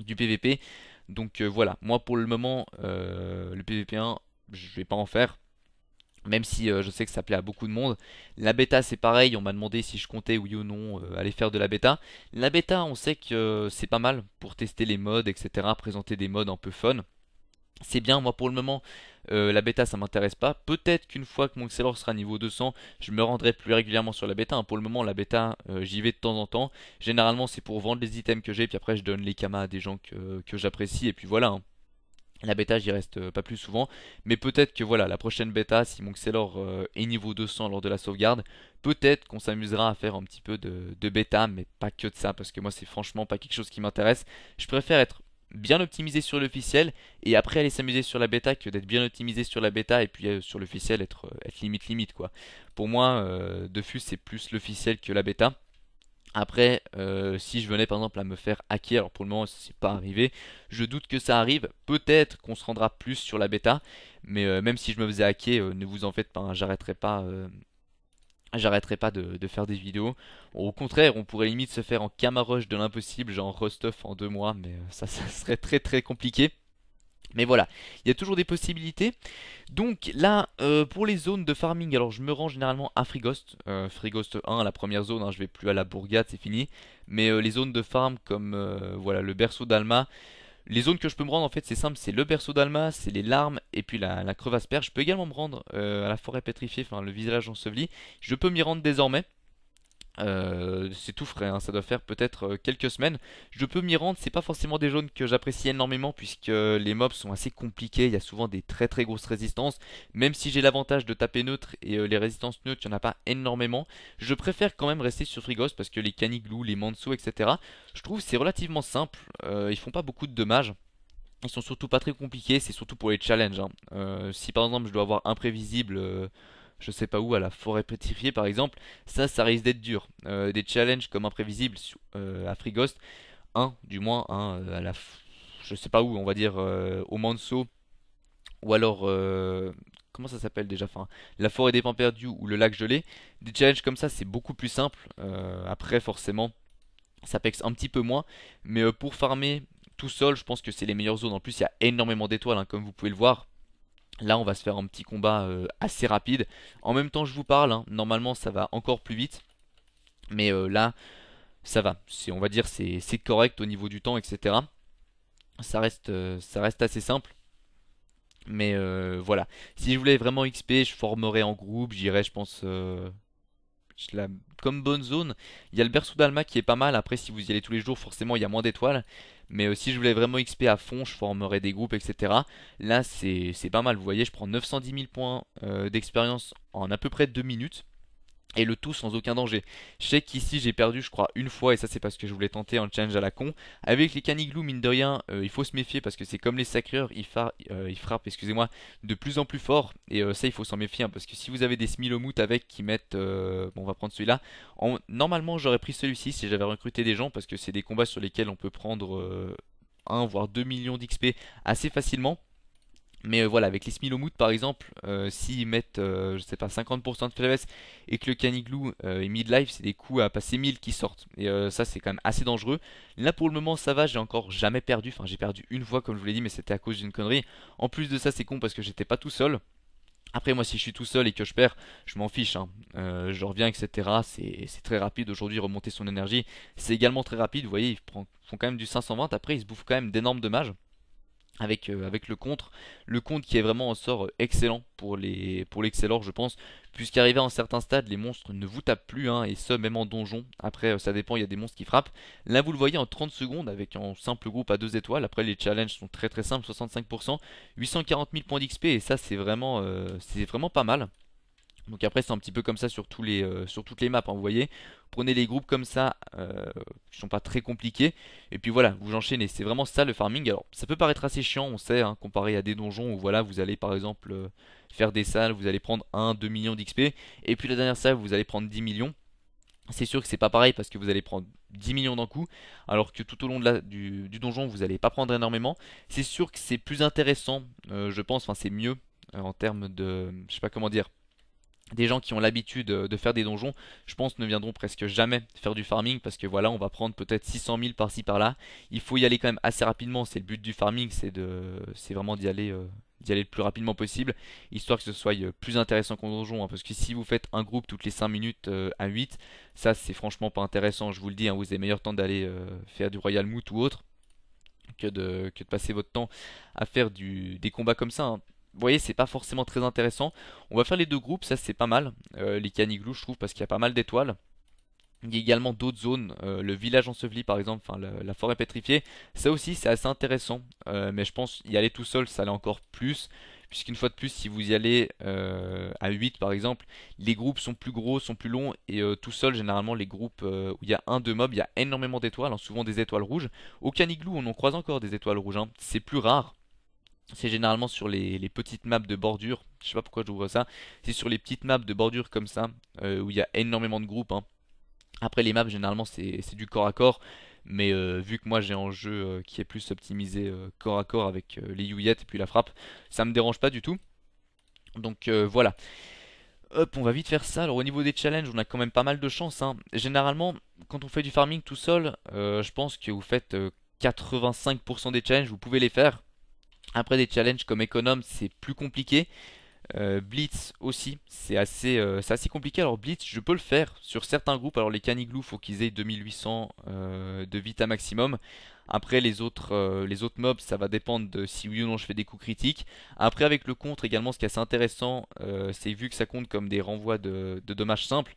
PVP. Donc euh, voilà, moi pour le moment, euh, le PVP1, je vais pas en faire. Même si euh, je sais que ça plaît à beaucoup de monde. La bêta c'est pareil, on m'a demandé si je comptais oui ou non aller faire de la bêta. La bêta on sait que c'est pas mal pour tester les modes, etc. Présenter des modes un peu fun. C'est bien, moi pour le moment, euh, la bêta ça m'intéresse pas. Peut-être qu'une fois que mon Xelor sera niveau 200, je me rendrai plus régulièrement sur la bêta. Hein. Pour le moment, la bêta, euh, j'y vais de temps en temps. Généralement, c'est pour vendre les items que j'ai, puis après je donne les kamas à des gens que, j'apprécie, et puis voilà. Hein. La bêta, j'y reste euh, pas plus souvent. Mais peut-être que voilà, la prochaine bêta, si mon Xelor est niveau 200 lors de la sauvegarde, peut-être qu'on s'amusera à faire un petit peu de, de, bêta, mais pas que de ça, parce que moi, c'est franchement pas quelque chose qui m'intéresse. Je préfère être bien optimisé sur l'officiel et après aller s'amuser sur la bêta que d'être bien optimisé sur la bêta et puis euh, sur l'officiel être, euh, être, limite limite quoi. Pour moi, euh, de Defus c'est plus l'officiel que la bêta. Après, si je venais par exemple à me faire hacker, alors pour le moment c'est pas arrivé, je doute que ça arrive, peut-être qu'on se rendra plus sur la bêta, mais même si je me faisais hacker, ne vous en faites pas, hein, j'arrêterai pas J'arrêterai pas de, faire des vidéos. Au contraire, on pourrait limite se faire en camaroche de l'impossible, genre Rostov en deux mois, mais euh, ça, ça serait très très compliqué. Mais voilà, il y a toujours des possibilités. Donc là, euh, pour les zones de farming, alors je me rends généralement à Frigost. Euh, Frigost 1, la première zone, hein, je vais plus à la bourgade, c'est fini. Mais les zones de farm comme voilà le berceau d'Alma, les zones que je peux me rendre en fait c'est simple, c'est le berceau d'Alma, c'est les larmes et puis la, crevasse perche. Je peux également me rendre euh, à la forêt pétrifiée, enfin le visage enseveli. Je peux m'y rendre désormais. Euh, c'est tout frais, hein, ça doit faire peut-être euh, quelques semaines. Je peux m'y rendre, c'est pas forcément des jaunes que j'apprécie énormément puisque euh, les mobs sont assez compliqués, il y a souvent des très très grosses résistances. Même si j'ai l'avantage de taper neutre et les résistances neutres, il n'y en a pas énormément. Je préfère quand même rester sur Frigos parce que les caniglous, les manso, etc. Je trouve c'est relativement simple, ils font pas beaucoup de dommages. Ils sont surtout pas très compliqués, c'est surtout pour les challenges. Hein. si par exemple je dois avoir imprévisible je sais pas où, à la forêt pétrifiée par exemple, ça, ça risque d'être dur. Euh, des challenges comme imprévisible euh, à Frigost, un du moins, un hein, euh, à la, je sais pas où, on va dire au Manso, ou alors comment ça s'appelle déjà La forêt des pins perdus ou le lac gelé. Des challenges comme ça, c'est beaucoup plus simple. après, forcément, ça pexe un petit peu moins. Mais pour farmer tout seul, je pense que c'est les meilleures zones. En plus, il y a énormément d'étoiles, hein, comme vous pouvez le voir. Là, on va se faire un petit combat euh, assez rapide. En même temps, je vous parle, hein. normalement, ça va encore plus vite. Mais euh, là, ça va. On va dire c'est correct au niveau du temps, etc. Ça reste, euh, ça reste assez simple. Mais voilà. Si je voulais vraiment XP, je formerais en groupe. J'irais, je pense... La... Comme bonne zone, il y a le berceau d'Alma qui est pas mal. Après, si vous y allez tous les jours, forcément, il y a moins d'étoiles. Mais aussi, euh, si je voulais vraiment XP à fond, je formerais des groupes, etc. Là, c'est pas mal. Vous voyez, je prends 910 000 points euh, d'expérience en à peu près 2 minutes et le tout sans aucun danger. Je sais qu'ici j'ai perdu je crois une fois et ça c'est parce que je voulais tenter un challenge à la con. Avec les caniglous mine de rien euh, il faut se méfier parce que c'est comme les sacreurs ils, euh, frappent excusez-moi de plus en plus fort et euh, ça il faut s'en méfier hein, parce que si vous avez des smilomouth avec qui mettent bon on va prendre celui-là normalement j'aurais pris celui-ci si j'avais recruté des gens parce que c'est des combats sur lesquels on peut prendre 1 voire 2 millions d'XP assez facilement mais euh, voilà, avec les Smilomouth par exemple, euh, s'ils mettent, euh, je sais pas, 50% de faiblesse et que le Caniglou est mid-life, c'est des coups à passer 1000 qui sortent. Et ça, c'est quand même assez dangereux. Là, pour le moment, ça va, j'ai encore jamais perdu. Enfin, j'ai perdu une fois, comme je vous l'ai dit, mais c'était à cause d'une connerie. En plus de ça, c'est con parce que j'étais pas tout seul. Après moi si je suis tout seul et que je perds, je m'en fiche, hein. je reviens etc. C'est très rapide aujourd'hui remonter son énergie, c'est également très rapide, vous voyez ils font quand même du 520, après ils se bouffent quand même d'énormes dommages avec, euh, avec le contre. Le contre qui est vraiment un sort euh, excellent pour les pour je pense. Puisqu'arrivé à un certain stade, les monstres ne vous tapent plus, hein, et ce même en donjon. Après, euh, ça dépend, il y a des monstres qui frappent. Là, vous le voyez en 30 secondes avec un simple groupe à 2 étoiles. Après, les challenges sont très très simples, 65%, 840 000 points d'XP, et ça, c'est vraiment, vraiment pas mal. Donc après c'est un petit peu comme ça sur, tous les, sur toutes les maps, hein, vous voyez prenez les groupes comme ça, qui euh, qui sont pas très compliqués, et puis voilà, vous enchaînez. C'est vraiment ça le farming. Alors ça peut paraître assez chiant, on sait, hein, comparé à des donjons où voilà, vous allez par exemple euh, faire des salles, vous allez prendre 1, 2 millions d'XP, et puis la dernière salle, vous allez prendre 10 millions. C'est sûr que c'est pas pareil parce que vous allez prendre 10 millions d'un coup, alors que tout au long du, donjon vous n'allez pas prendre énormément. C'est sûr que c'est plus intéressant, euh, je pense, enfin c'est mieux en termes de. Je sais pas comment dire des gens qui ont l'habitude euh, de faire des donjons, je pense, ne viendront presque jamais faire du farming parce que voilà, on va prendre peut-être 600 000 par-ci par-là. Il faut y aller quand même assez rapidement. C'est le but du farming, c'est de, c'est vraiment d'y aller, euh, d'y aller le plus rapidement possible, histoire que ce soit euh, plus intéressant qu'un donjon. Hein, parce que si vous faites un groupe toutes les 5 minutes à 8, ça c'est franchement pas intéressant. Je vous le dis, hein. vous avez meilleur temps d'aller faire du Royal Moot ou autre. Que de, que de passer votre temps à faire du, des combats comme ça. Hein vous voyez, c'est pas forcément très intéressant. On va faire les deux groupes, ça c'est pas mal. Euh, les caniglous, je trouve, parce qu'il y a pas mal d'étoiles. Il y a également d'autres zones, euh, le village enseveli par exemple, enfin la, forêt pétrifiée. Ça aussi, c'est assez intéressant. Euh, mais je pense y aller tout seul, ça l'est encore plus. Puisqu'une fois de plus, si vous y allez à 8 par exemple, les groupes sont plus gros, sont plus longs. Et tout seul, généralement, les groupes où il y a un, deux mobs, il y a énormément d'étoiles, hein, souvent des étoiles rouges. Au caniglou, on en croise encore des étoiles rouges. Hein. C'est plus rare c'est généralement sur les, petites maps de bordure. Je sais pas pourquoi je vois ça. C'est sur les petites maps de bordure comme ça, euh, où il y a énormément de groupes. Hein. Après, les maps, généralement, c'est du corps à corps. Mais euh, vu que moi j'ai un jeu euh, qui est plus optimisé corps à corps avec les youyettes et puis la frappe, ça me dérange pas du tout. Donc voilà. Hop, on va vite faire ça. Alors au niveau des challenges, on a quand même pas mal de chance. Hein. Généralement, quand on fait du farming tout seul, je pense que vous faites 85% des challenges, vous pouvez les faire. Après des challenges comme Econom, c'est plus compliqué. Euh, Blitz aussi, euh, c'est assez, compliqué. Alors Blitz, je peux le faire sur certains groupes. Alors les Caniglou, faut qu'ils aient 2800 euh, de de vita maximum. Après les autres, les autres mobs, ça va dépendre de si oui ou non je fais des coups critiques. Après avec le contre également, ce qui est assez intéressant, c'est vu que ça compte comme des renvois de, dommages simples.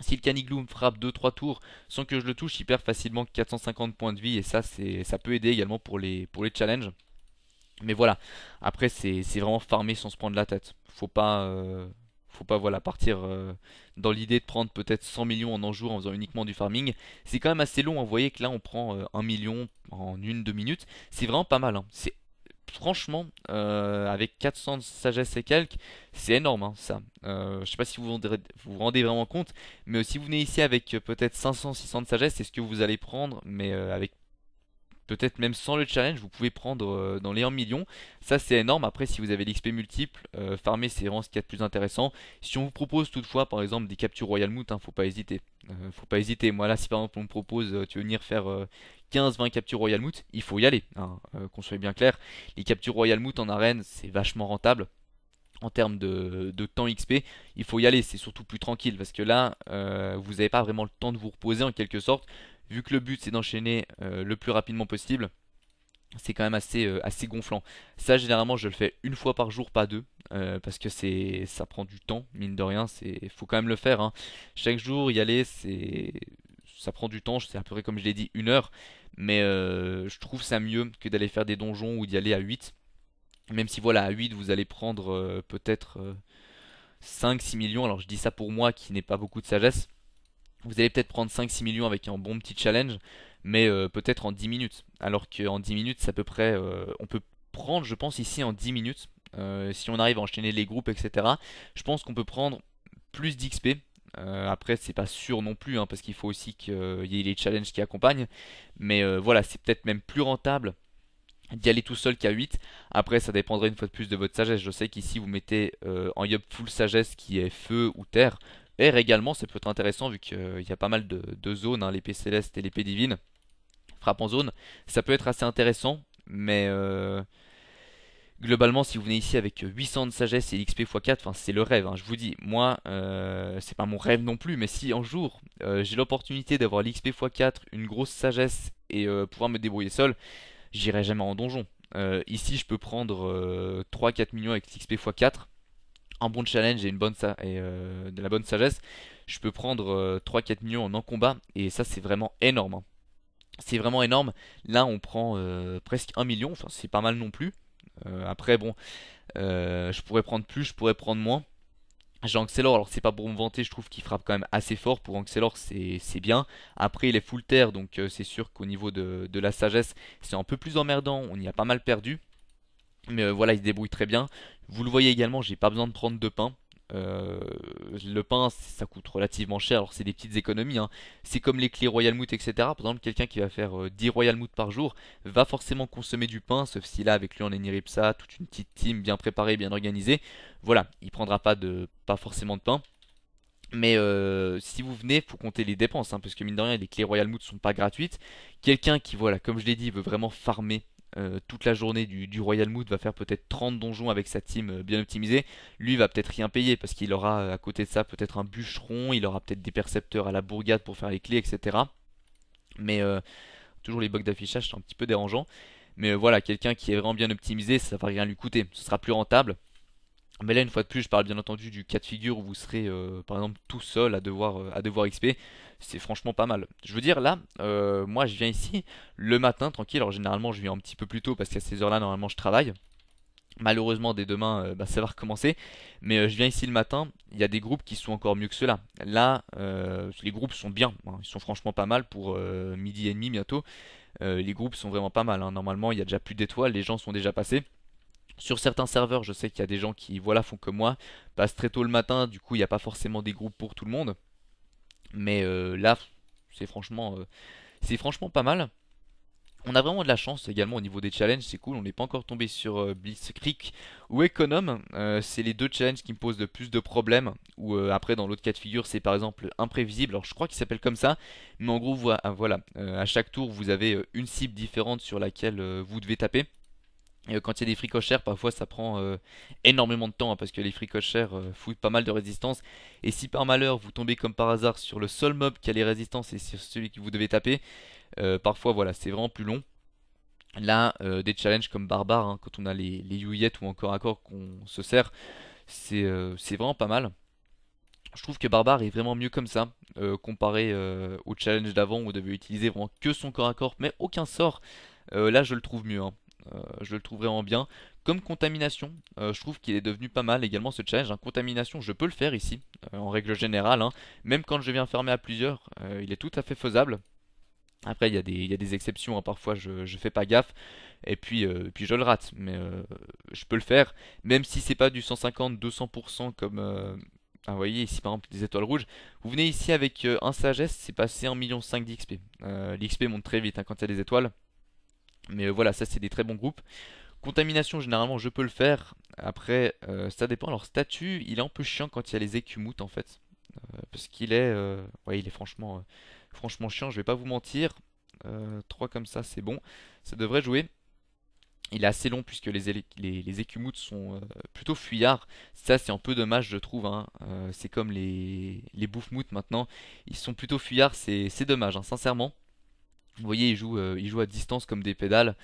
Si le Caniglou me frappe 2-3 tours sans que je le touche, il perd facilement 450 points de vie et ça, ça peut aider également pour les, pour les challenges. Mais voilà, après c'est vraiment farmer sans se prendre la tête. Faut pas, euh, faut pas voilà, partir euh, dans l'idée de prendre peut-être 100 millions en un jour en faisant uniquement du farming. C'est quand même assez long, hein. vous voyez que là on prend euh, un 1 million en une deux minutes. C'est vraiment pas mal, hein. c'est franchement, avec 400 de sagesse et quelques, c'est énorme hein, ça. Euh, je sais pas si vous vous rendez vraiment compte, mais si vous venez ici avec peut-être 500, 600 de sagesse, c'est ce que vous allez prendre, mais avec peut-être même sans le challenge, vous pouvez prendre euh, dans les 1 million. Ça, c'est énorme. Après, si vous avez l'XP multiple, euh, farmer, c'est vraiment ce qu'il y a de plus intéressant. Si on vous propose toutefois, par exemple, des captures Royal Moot, hein, faut pas hésiter. Euh, faut pas hésiter. Moi, là, si par exemple, on me propose, tu veux venir faire 15-20 captures Royal Moot, il faut y aller. Hein, qu'on soit bien clair. Les captures Royal Moot en arène, c'est vachement rentable en termes de, temps XP, il faut y aller, c'est surtout plus tranquille parce que là, vous n'avez pas vraiment le temps de vous reposer en quelque sorte vu que le but c'est d'enchaîner euh, le plus rapidement possible, c'est quand même assez, euh, assez gonflant. Ça, généralement, je le fais une fois par jour, pas deux, euh, parce que c'est ça prend du temps, mine de rien, il faut quand même le faire. Hein. Chaque jour, y aller, ça prend du temps, c'est à peu près comme je l'ai dit, une heure, mais je trouve ça mieux que d'aller faire des donjons ou d'y aller à 8. Même si voilà, à 8, vous allez prendre peut-être 5-6 millions, alors je dis ça pour moi qui n'ai pas beaucoup de sagesse, vous allez peut-être prendre 5-6 millions avec un bon petit challenge, mais euh, peut-être en 10 minutes. Alors qu'en 10 minutes, c'est à peu près. Euh, on peut prendre, je pense, ici en 10 minutes. Euh, si on arrive à enchaîner les groupes, etc., je pense qu'on peut prendre plus d'XP. après, c'est pas sûr non plus, hein, parce qu'il faut aussi qu'il y ait les challenges qui accompagnent. Mais voilà, c'est peut-être même plus rentable d'y aller tout seul qu'à 8. Après, ça dépendrait une fois de plus de votre sagesse. Je sais qu'ici, vous mettez en yop full sagesse qui est feu ou terre. R également, c'est peut-être intéressant vu qu'il y a pas mal de, zones, hein, l'épée céleste et l'épée divine. Frappe en zone, ça peut être assez intéressant, mais euh, globalement, si vous venez ici avec 800 de sagesse et l'XP x4, c'est le rêve. Hein. je vous dis, moi, euh, c'est pas mon rêve non plus, mais si un jour euh, j'ai l'opportunité d'avoir l'XP x4, une grosse sagesse et pouvoir me débrouiller seul, j'irai jamais en donjon. ici, je peux prendre 3-4 millions avec l'XP x4 un bon challenge et une bonne euh, de la bonne sagesse, je peux prendre 3-4 euh, millions en un combat et ça c'est vraiment énorme. Hein. C'est vraiment énorme. Là on prend euh, presque 1 million, enfin c'est pas mal non plus. après bon, je pourrais prendre plus, je pourrais prendre moins. J'ai Anxelor, alors c'est pas pour me vanter, je trouve qu'il frappe quand même assez fort. Pour Anxelor, c'est bien. Après, il est full terre, donc c'est sûr qu'au niveau de, de la sagesse, c'est un peu plus emmerdant. On y a pas mal perdu. Mais euh, voilà, il se débrouille très bien. Vous le voyez également, j'ai pas besoin de prendre de pain. Euh, le pain, ça coûte relativement cher, alors c'est des petites économies. Hein. C'est comme les clés Royal Moot, etc. Par exemple, quelqu'un qui va faire 10 euh, Royal Moot par jour va forcément consommer du pain, sauf si là, avec lui en niripsa toute une petite team bien préparée, bien organisée. Voilà, il prendra pas, de, pas forcément de pain. Mais si vous venez, faut compter les dépenses, hein, parce que mine de rien, les clés Royal Moot sont pas gratuites. Quelqu'un qui, voilà, comme je l'ai dit, veut vraiment farmer euh, toute la journée du, Royal Mood va faire peut-être 30 donjons avec sa team euh, bien optimisée, lui va peut-être rien payer parce qu'il aura euh, à côté de ça peut-être un bûcheron, il aura peut-être des percepteurs à la bourgade pour faire les clés, etc. Mais toujours les bugs d'affichage sont un petit peu dérangeants. Mais voilà, quelqu'un qui est vraiment bien optimisé, ça va rien lui coûter, ce sera plus rentable. Mais là, une fois de plus, je parle bien entendu du cas de figure où vous serez, euh, par exemple, tout seul à devoir, euh, à devoir XP. C'est franchement pas mal. Je veux dire, là, euh, moi, je viens ici le matin, tranquille. Alors, généralement, je viens un petit peu plus tôt parce qu'à ces heures-là, normalement, je travaille. Malheureusement, dès demain, bah, ça va recommencer. Mais je viens ici le matin. Il y a des groupes qui sont encore mieux que ceux-là. Là, les groupes sont bien. Hein. ils sont franchement pas mal pour midi et demi bientôt. les groupes sont vraiment pas mal. Hein. Normalement, il y a déjà plus d'étoiles. Les gens sont déjà passés. Sur certains serveurs, je sais qu'il y a des gens qui voilà, font que moi, passent très tôt le matin, du coup il n'y a pas forcément des groupes pour tout le monde. Mais euh, là, c'est franchement, euh, franchement pas mal. On a vraiment de la chance également au niveau des challenges, c'est cool, on n'est pas encore tombé sur euh, Blitzkrieg ou Econom, c'est les deux challenges qui me posent le plus de problèmes, ou après dans l'autre cas de figure c'est par exemple Imprévisible, alors je crois qu'il s'appelle comme ça, mais en gros ah, voilà, à chaque tour vous avez une cible différente sur laquelle vous devez taper, euh, quand il y a des fricochères, parfois ça prend euh, énormément de temps hein, parce que les fricochères euh, fouillent pas mal de résistance. Et si par malheur vous tombez comme par hasard sur le seul mob qui a les résistances et sur celui que vous devez taper, parfois voilà, c'est vraiment plus long. Là, des challenges comme barbare, hein, quand on a les, les ou ou encore à corps qu'on se sert, c'est vraiment pas mal. Je trouve que Barbare est vraiment mieux comme ça, comparé au challenge d'avant où on devait utiliser vraiment que son corps à corps, mais aucun sort. là, je le trouve mieux. Hein. Euh, je le trouverai en bien. Comme contamination, euh, je trouve qu'il est devenu pas mal également ce challenge. Hein. Contamination, je peux le faire ici, euh, en règle générale. Hein. Même quand je viens fermer à plusieurs, il est tout à fait faisable. Après, il y, a des, exceptions, hein. parfois je, ne fais pas gaffe, et puis, je le rate, mais je peux le faire, même si c'est pas du 150-200% comme... Ah, vous voyez ici par exemple des étoiles rouges, vous venez ici avec un sagesse, c'est passé 1,5 million d'XP. L'XP monte très vite quand il y a des étoiles, mais euh, voilà, ça c'est des très bons groupes. Contamination, généralement, je peux le faire. Après, euh, ça dépend. Alors, statut, il est un peu chiant quand il y a les écumoutes, en fait. Euh, parce qu'il est... ouais, il est franchement, franchement chiant, je vais pas vous mentir. Trois comme ça, c'est bon. Ça devrait jouer. Il est assez long puisque les, les, sont plutôt fuyards. Ça, c'est un peu dommage, je trouve. Hein. c'est comme les, les maintenant. Ils sont plutôt fuyards, c'est dommage, hein, sincèrement. Vous voyez, euh, il joue, à distance comme des pédales.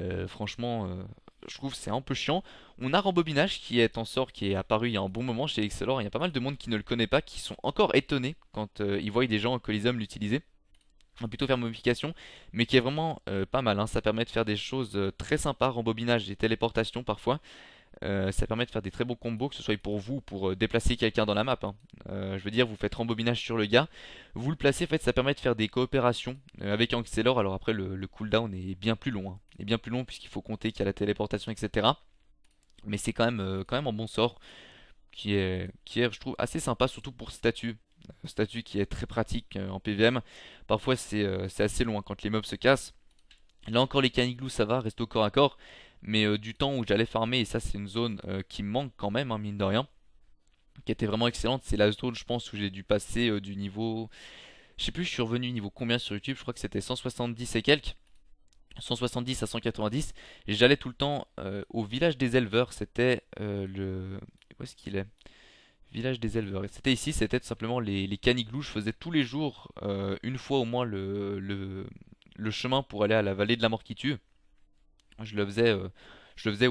Euh, franchement, euh, je trouve c'est un peu chiant. On a Rembobinage qui est en sort, qui est apparu il y a un bon moment chez XLOR, Il y a pas mal de monde qui ne le connaît pas, qui sont encore étonnés quand ils voient des gens en hommes l'utiliser. Enfin, plutôt faire modification, mais qui est vraiment pas mal. Hein. Ça permet de faire des choses très sympas, rembobinage des téléportations parfois. Euh, ça permet de faire des très beaux combos, que ce soit pour vous ou pour euh, déplacer quelqu'un dans la map. Hein. Euh, je veux dire, vous faites rembobinage sur le gars, vous le placez, en fait, ça permet de faire des coopérations avec Anxelor. Alors après, le, cooldown est bien plus long, hein. bien plus long puisqu'il faut compter qu'il y a la téléportation, etc. Mais c'est quand même, quand même un bon sort qui est, qui est, je trouve, assez sympa, surtout pour statut. Statut qui est très pratique en PVM. Parfois, c'est assez long hein, quand les mobs se cassent. Là encore, les caniglous, ça va, reste au corps à corps mais euh, du temps où j'allais farmer, et ça c'est une zone euh, qui me manque quand même, en hein, mine de rien, qui était vraiment excellente, c'est la zone je pense où j'ai dû passer euh, du niveau... Je sais plus, je suis revenu niveau combien sur YouTube, je crois que c'était 170 et quelques. 170 à 190 et j'allais tout le temps au village des éleveurs c'était le où est-ce qu'il est village des éleveurs c'était ici c'était tout simplement les, les caniglous je faisais tous les jours une fois au moins le, le, le, chemin pour aller à la vallée de la mort qui tue je le faisais, euh, je le faisais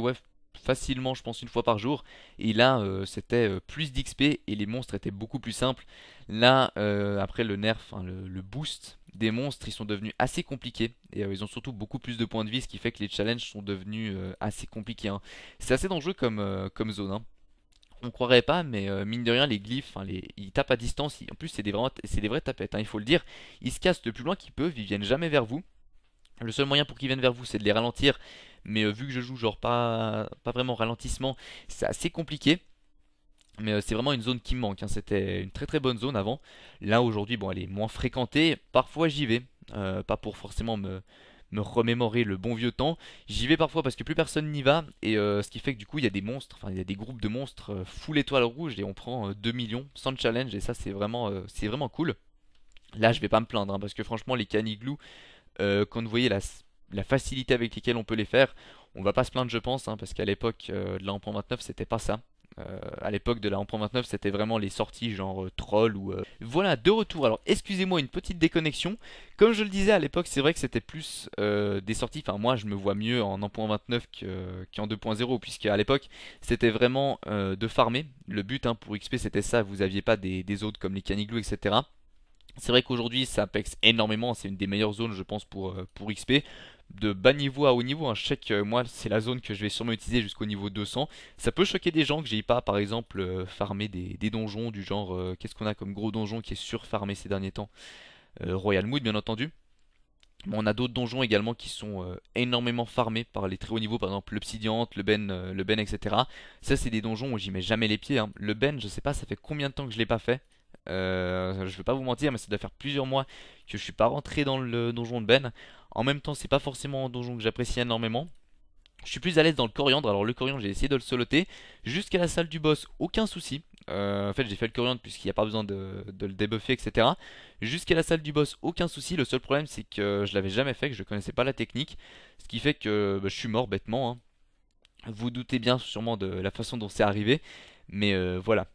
facilement, je pense, une fois par jour. Et là, euh, c'était euh, plus d'XP et les monstres étaient beaucoup plus simples. Là, après le nerf, le, boost des monstres, ils sont devenus assez compliqués. Et ils ont surtout beaucoup plus de points de vie, ce qui fait que les challenges sont devenus assez compliqués. Hein. C'est assez dangereux comme, zone. On hein. On croirait pas, mais mine de rien, les glyphes, ils tapent à distance. En plus, c'est des, vraies tapettes, hein, il faut le dire. Ils se cassent le plus loin qu'ils peuvent, ils viennent jamais vers vous. Le seul moyen pour qu'ils viennent vers vous, c'est de les ralentir. Mais euh, vu que je joue genre pas, pas vraiment ralentissement, c'est assez compliqué. Mais euh, c'est vraiment une zone qui me manque. Hein. C'était une très très bonne zone avant. Là aujourd'hui, bon, elle est moins fréquentée. Parfois j'y vais. Euh, pas pour forcément me, me remémorer le bon vieux temps. J'y vais parfois parce que plus personne n'y va. Et ce qui fait que du coup, il y a des monstres, enfin, il y a des groupes de monstres full étoile rouge et on prend 2 millions sans challenge. Et ça, c'est vraiment, c'est vraiment cool. Là, je vais pas me plaindre hein, parce que franchement, les caniglous, euh, quand vous voyez la, facilité avec laquelle on peut les faire, on va pas se plaindre je pense, hein, parce qu'à l'époque euh, de la 1.29 c'était pas ça. Euh, à l'époque de la 1.29 c'était vraiment les sorties genre troll ou... Voilà, de retour. Alors excusez-moi une petite déconnexion. Comme je le disais à l'époque c'est vrai que c'était plus des sorties, enfin moi je me vois mieux en 1.29 qu'en 2.0 puisque à l'époque c'était vraiment de farmer. Le but hein, pour XP c'était ça, vous aviez pas des, des autres comme les caniglous etc. C'est vrai qu'aujourd'hui ça apex énormément, c'est une des meilleures zones je pense pour, euh, pour XP. De bas niveau à haut niveau, Un hein, je sais que moi c'est la zone que je vais sûrement utiliser jusqu'au niveau 200. Ça peut choquer des gens que j'ai pas par exemple euh, farmé des, donjons du genre euh, qu'est-ce qu'on a comme gros donjon qui est surfarmé ces derniers temps Royal Mood bien entendu. Mais on a d'autres donjons également qui sont énormément farmés par les très hauts niveaux, par exemple l'Obsidiante, le Ben, le ben etc. Ça c'est des donjons où j'y mets jamais les pieds. Hein. Le Ben je sais pas ça fait combien de temps que je l'ai pas fait. Je euh, je vais pas vous mentir, mais ça doit faire plusieurs mois que je suis pas rentré dans le donjon de Ben. En même temps, c'est pas forcément un donjon que j'apprécie énormément. Je suis plus à l'aise dans le coriandre. Alors, le coriandre, j'ai essayé de le soloter jusqu'à la salle du boss, aucun souci. Euh, en fait, j'ai fait le coriandre puisqu'il n'y a pas besoin de, le débuffer, etc. Jusqu'à la salle du boss, aucun souci. Le seul problème, c'est que je l'avais jamais fait, que je connaissais pas la technique. Ce qui fait que bah, je suis mort bêtement. Hein. Vous doutez bien sûrement de la façon dont c'est arrivé. Mais euh, voilà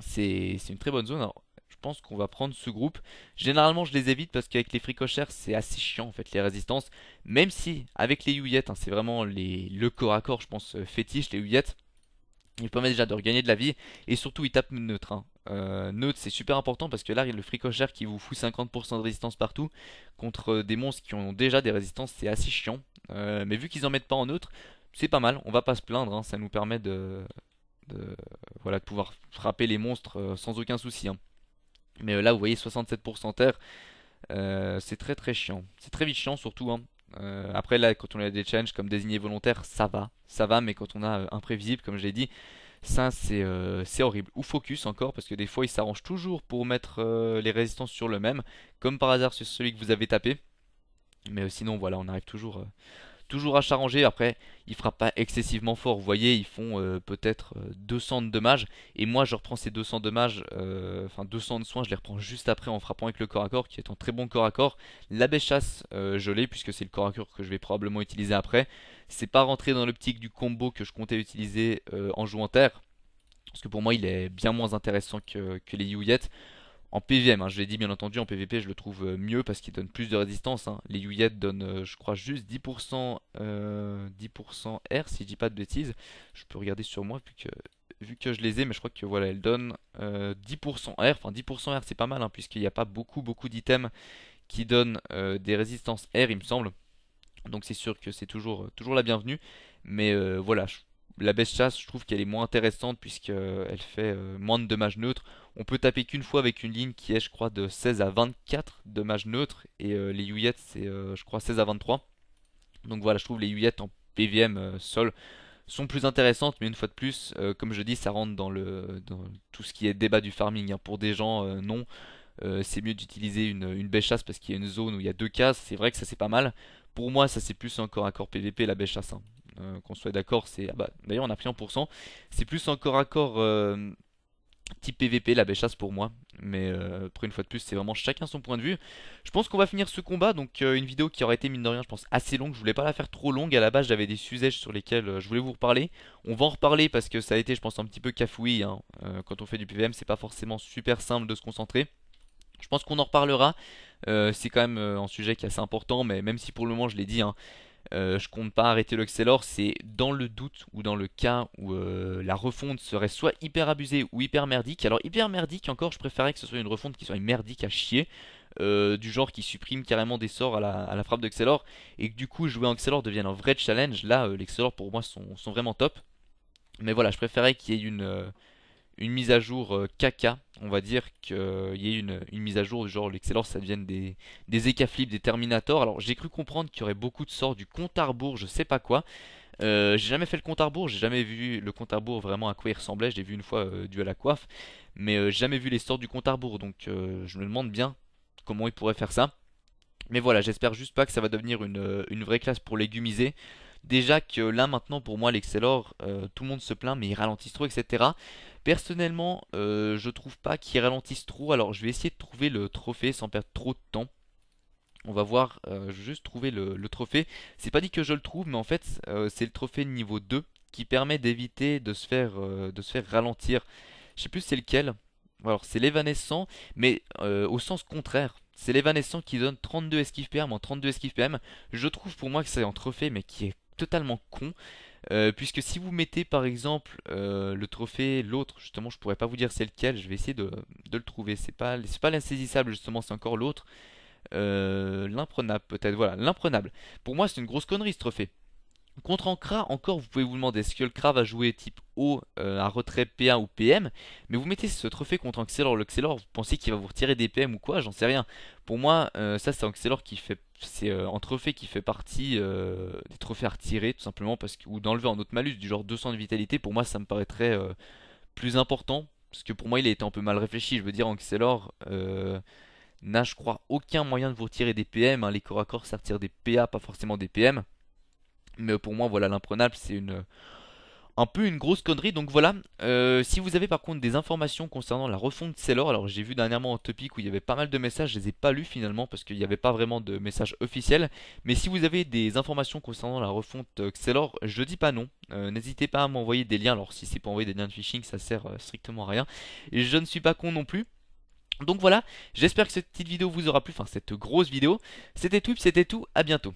c'est une très bonne zone. je pense qu'on va prendre ce groupe. Généralement, je les évite parce qu'avec les fricochères, c'est assez chiant en fait les résistances. Même si avec les houillettes, hein, c'est vraiment les, le corps à corps, je pense, euh, fétiche, les houillettes. Il permet déjà de regagner de la vie et surtout ils tapent neutre. Hein. Euh, neutre c'est super important parce que là il y a le fricochère qui vous fout 50% de résistance partout contre euh, des monstres qui ont déjà des résistances, c'est assez chiant. mais vu qu'ils en mettent pas en neutre, c'est pas mal, on va pas se plaindre, hein. ça nous permet de, de, voilà, de pouvoir frapper les monstres euh, sans aucun souci. Hein. Mais euh, là, vous voyez, 67% terre, euh, c'est très très chiant. C'est très vite chiant surtout. Hein. après, là, quand on a des challenges comme désigné volontaire, ça va. Ça va, mais quand on a imprévisible, comme je l'ai dit, ça c'est horrible. Ou focus encore, parce que des fois, il s'arrange toujours pour mettre les résistances sur le même, comme par hasard sur celui que vous avez tapé. Mais sinon, voilà, on arrive toujours Toujours à charanger. après, il frappe pas excessivement fort. Vous voyez, ils font euh, peut-être 200 euh, de dommages. Et moi, je reprends ces 200 de dommages, euh, enfin 200 de soins, je les reprends juste après en frappant avec le corps à corps, qui est un très bon corps à corps. L'abbé chasse, je l'ai, puisque c'est le corps à corps que je vais probablement utiliser après. C'est pas rentré dans l'optique du combo que je comptais utiliser en jouant terre. Parce que pour moi, il est bien moins intéressant que, les Youyet en PVM, hein, je l'ai dit bien entendu, en PVP je le trouve euh, mieux parce qu'il donne plus de résistance. Hein. Les Yuyet donnent, euh, je crois, juste 10%, euh, R si je dis pas de bêtises. Je peux regarder sur moi vu que, vu que je les ai, mais je crois que voilà, elles donnent 10% R. Enfin, 10% R c'est pas mal hein, puisqu'il n'y a pas beaucoup, beaucoup d'items qui donnent des résistances R, il me semble. Donc c'est sûr que c'est toujours, toujours la bienvenue. Mais voilà, la baisse chasse, je trouve qu'elle est moins intéressante puisqu'elle euh, fait euh, moins de dommages neutres. On peut taper qu'une fois avec une ligne qui est, je crois, de 16 à 24 dommages neutres. Et euh, les Yuyettes, c'est, je crois, 16 à 23. Donc voilà, je trouve les Yuyettes en PVM sol sont plus intéressantes. Mais une fois de plus, comme je dis, ça rentre dans, le, tout ce qui est débat du farming. Hein. Pour des gens, non. c'est mieux d'utiliser une, baisse chasse parce qu'il y a une zone où il y a deux cases. C'est vrai que ça, c'est pas mal. Pour moi, ça, c'est plus encore un corps PVP, la baisse chasse. Hein. Euh, qu'on soit d'accord, c'est. Ah bah, D'ailleurs, on a pris en pourcent. C'est plus encore à corps euh, type PVP, la chasse pour moi. Mais euh, pour une fois de plus, c'est vraiment chacun son point de vue. Je pense qu'on va finir ce combat. Donc, une vidéo qui aurait été, mine de rien, je pense, assez longue. Je voulais pas la faire trop longue. À la base, j'avais des sujets sur lesquels je voulais vous reparler. On va en reparler parce que ça a été, je pense, un petit peu cafouillé. Hein. quand on fait du PVM, c'est pas forcément super simple de se concentrer. Je pense qu'on en reparlera. c'est quand même un sujet qui est assez important, mais même si pour le moment je l'ai dit, hein, euh, je compte pas arrêter Xelor, c'est dans le doute ou dans le cas où euh, la refonte serait soit hyper abusée ou hyper merdique. Alors hyper merdique encore, je préférais que ce soit une refonte qui soit merdique à chier. Euh, du genre qui supprime carrément des sorts à la, frappe d'Excelor et que du coup jouer en Xelor devienne un vrai challenge. Là, les pour moi sont, vraiment top. Mais voilà, je préférais qu'il y ait une, une mise à jour euh, caca, on va dire qu'il euh, y ait une, une, mise à jour genre l'excellence ça devienne des, des des terminators. Alors j'ai cru comprendre qu'il y aurait beaucoup de sorts du compte à rebours, je sais pas quoi. Euh, j'ai jamais fait le compte à j'ai jamais vu le compte à vraiment à quoi il ressemblait, j'ai vu une fois du dû à la coiffe, mais jamais vu les sorts du compte à donc je me demande bien comment il pourrait faire ça. Mais voilà, j'espère juste pas que ça va devenir une, une vraie classe pour légumiser. Déjà que là maintenant pour moi l'Excelor, tout le monde se plaint mais il ralentit trop etc. Personnellement, euh, je trouve pas qu'ils ralentissent trop. Alors, je vais essayer de trouver le trophée sans perdre trop de temps. On va voir, euh, je vais juste trouver le, trophée. C'est pas dit que je le trouve, mais en fait, euh, c'est le trophée niveau 2 qui permet d'éviter de, se faire, de se faire ralentir. Je sais plus c'est lequel. Alors, c'est l'évanescent, mais au sens contraire. C'est l'évanescent qui donne 32 esquives PM en 32 esquives PM. Je trouve pour moi que c'est un trophée, mais qui est totalement con. Euh, puisque si vous mettez par exemple euh, le trophée, l'autre, justement, je pourrais pas vous dire c'est lequel, je vais essayer de, le trouver. C'est pas, pas l'insaisissable, justement, c'est encore l'autre. Euh, l'imprenable, peut-être, voilà, l'imprenable. Pour moi, c'est une grosse connerie ce trophée. Contre Ancra encore, vous pouvez vous demander est-ce que le Kra va jouer type O, euh, à un retrait PA ou PM, mais vous mettez ce trophée contre Anxelor, le vous pensez qu'il va vous retirer des PM ou quoi, j'en sais rien. Pour moi, euh, ça c'est Anxelor qui fait, c'est euh, un trophée qui fait partie des trophées à retirer, tout simplement, parce que, ou d'enlever en autre malus, du genre 200 de vitalité, pour moi ça me paraîtrait plus important, parce que pour moi il a été un peu mal réfléchi, je veux dire Anxelor n'a je crois aucun moyen de vous retirer des PM, hein. les corps à corps ça retire des PA, pas forcément des PM. Mais pour moi, voilà, l'imprenable, c'est une un peu une grosse connerie. Donc voilà, euh, si vous avez par contre des informations concernant la refonte Xelor, alors j'ai vu dernièrement en topic où il y avait pas mal de messages, je les ai pas lus finalement parce qu'il n'y avait pas vraiment de message officiel. Mais si vous avez des informations concernant la refonte Xelor, euh, je dis pas non. Euh, n'hésitez pas à m'envoyer des liens. Alors si c'est pour envoyer des liens de phishing, ça sert strictement à rien. Et je ne suis pas con non plus. Donc voilà, j'espère que cette petite vidéo vous aura plu, enfin cette grosse vidéo. C'était Twip, c'était tout, à bientôt.